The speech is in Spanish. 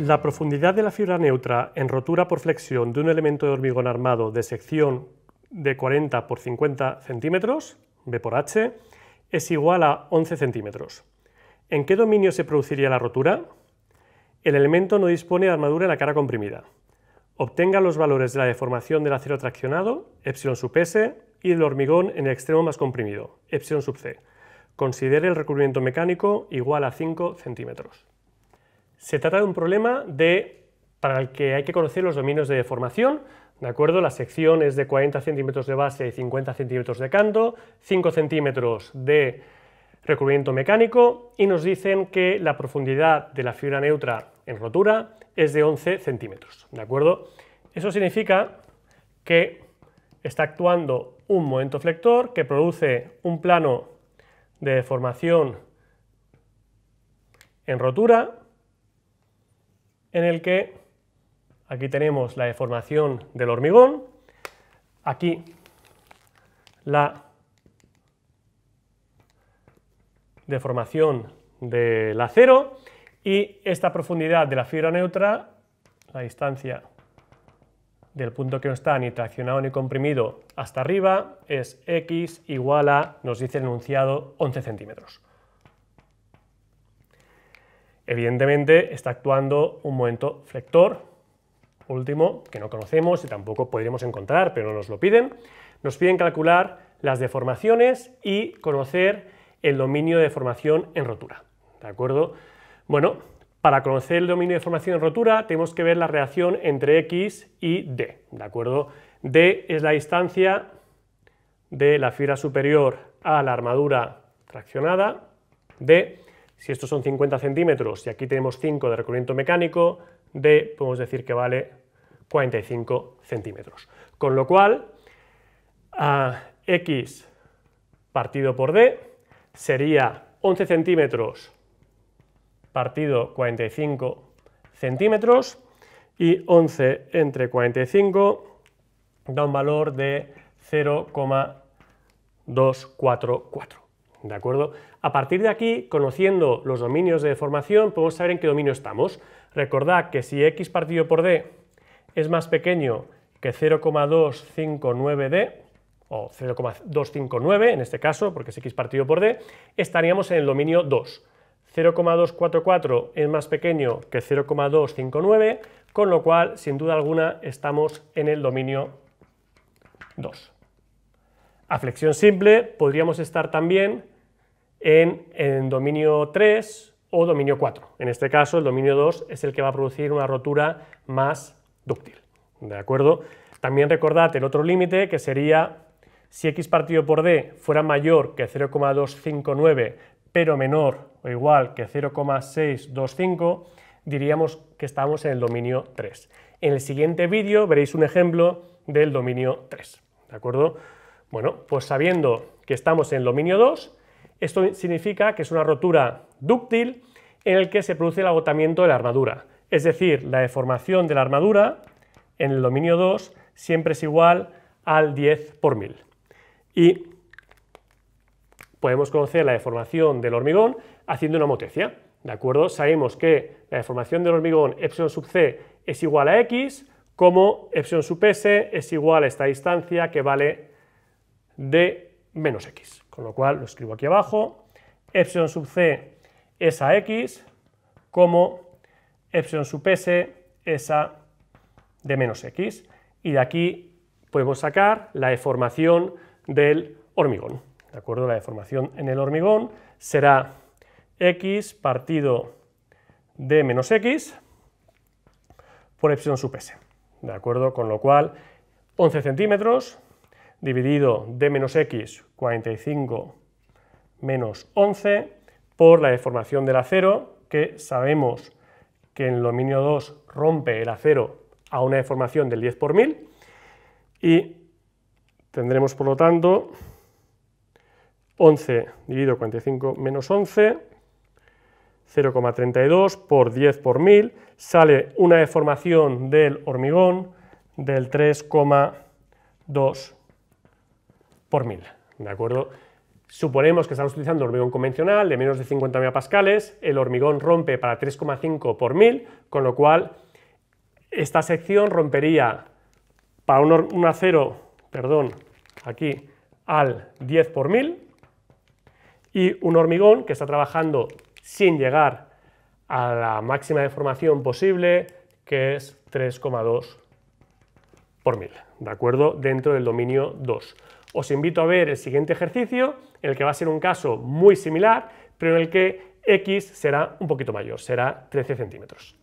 La profundidad de la fibra neutra en rotura por flexión de un elemento de hormigón armado de sección de 40 por 50 centímetros, B por H, es igual a 11 centímetros. ¿En qué dominio se produciría la rotura? El elemento no dispone de armadura en la cara comprimida. Obtenga los valores de la deformación del acero traccionado, ε sub S, y del hormigón en el extremo más comprimido, ε sub C. Considere el recubrimiento mecánico igual a 5 centímetros. Se trata de un problema de, para el que hay que conocer los dominios de deformación, ¿de acuerdo? La sección es de 40 centímetros de base y 50 centímetros de canto, 5 centímetros de recubrimiento mecánico y nos dicen que la profundidad de la fibra neutra en rotura es de 11 centímetros, ¿de acuerdo? Eso significa que está actuando un momento flector que produce un plano de deformación en rotura en el que aquí tenemos la deformación del hormigón, aquí la deformación del acero y esta profundidad de la fibra neutra, la distancia del punto que no está ni traccionado ni comprimido hasta arriba es x igual a, nos dice el enunciado, 11 centímetros. Evidentemente está actuando un momento flector, último, que no conocemos y tampoco podríamos encontrar, pero no nos lo piden. Nos piden calcular las deformaciones y conocer el dominio de formación en rotura. ¿De acuerdo? Bueno, para conocer el dominio de formación en rotura tenemos que ver la reacción entre x y d. ¿De acuerdo? d es la distancia de la fibra superior a la armadura traccionada, d si estos son 50 centímetros y aquí tenemos 5 de recubrimiento mecánico, D podemos decir que vale 45 centímetros. Con lo cual, X partido por D sería 11 centímetros partido 45 centímetros y 11 entre 45 da un valor de 0,244. ¿De acuerdo? A partir de aquí, conociendo los dominios de formación, podemos saber en qué dominio estamos. Recordad que si x partido por d es más pequeño que 0,259d, o 0,259 en este caso, porque es x partido por d, estaríamos en el dominio 2. 0,244 es más pequeño que 0,259, con lo cual, sin duda alguna, estamos en el dominio 2. A flexión simple podríamos estar también en, el dominio 3 o dominio 4. En este caso, el dominio 2 es el que va a producir una rotura más dúctil. ¿De acuerdo? También recordad el otro límite que sería si x partido por d fuera mayor que 0,259 pero menor o igual que 0,625, diríamos que estamos en el dominio 3. En el siguiente vídeo veréis un ejemplo del dominio 3. ¿De acuerdo? Bueno, pues sabiendo que estamos en dominio 2, esto significa que es una rotura dúctil en el que se produce el agotamiento de la armadura. Es decir, la deformación de la armadura en el dominio 2 siempre es igual al 10 por 1000. Y podemos conocer la deformación del hormigón haciendo una motecia. ¿De acuerdo? Sabemos que la deformación del hormigón epsilon sub c es igual a x, como epsilon sub s es igual a esta distancia que vale de menos x. Con lo cual lo escribo aquí abajo, epsilon sub c es a x, como epsilon sub s es a de menos x. Y de aquí podemos sacar la deformación del hormigón. ¿De acuerdo? La deformación en el hormigón será x partido de menos x por epsilon sub s. ¿De acuerdo? Con lo cual, 11 centímetros dividido de menos x, 45 menos 11, por la deformación del acero, que sabemos que en el dominio 2 rompe el acero a una deformación del 10 por 1000, y tendremos por lo tanto 11 dividido 45 menos 11, 0,32 por 10 por 1000, sale una deformación del hormigón del 3,2 por 1000, ¿de acuerdo? Suponemos que estamos utilizando hormigón convencional de menos de 50 megapascales, el hormigón rompe para 3,5 por 1000, con lo cual esta sección rompería para un, acero, perdón, aquí al 10 por 1000 y un hormigón que está trabajando sin llegar a la máxima deformación posible, que es 3,2 por 1000, ¿de acuerdo? Dentro del dominio 2. Os invito a ver el siguiente ejercicio, en el que va a ser un caso muy similar, pero en el que x será un poquito mayor, será 13 centímetros.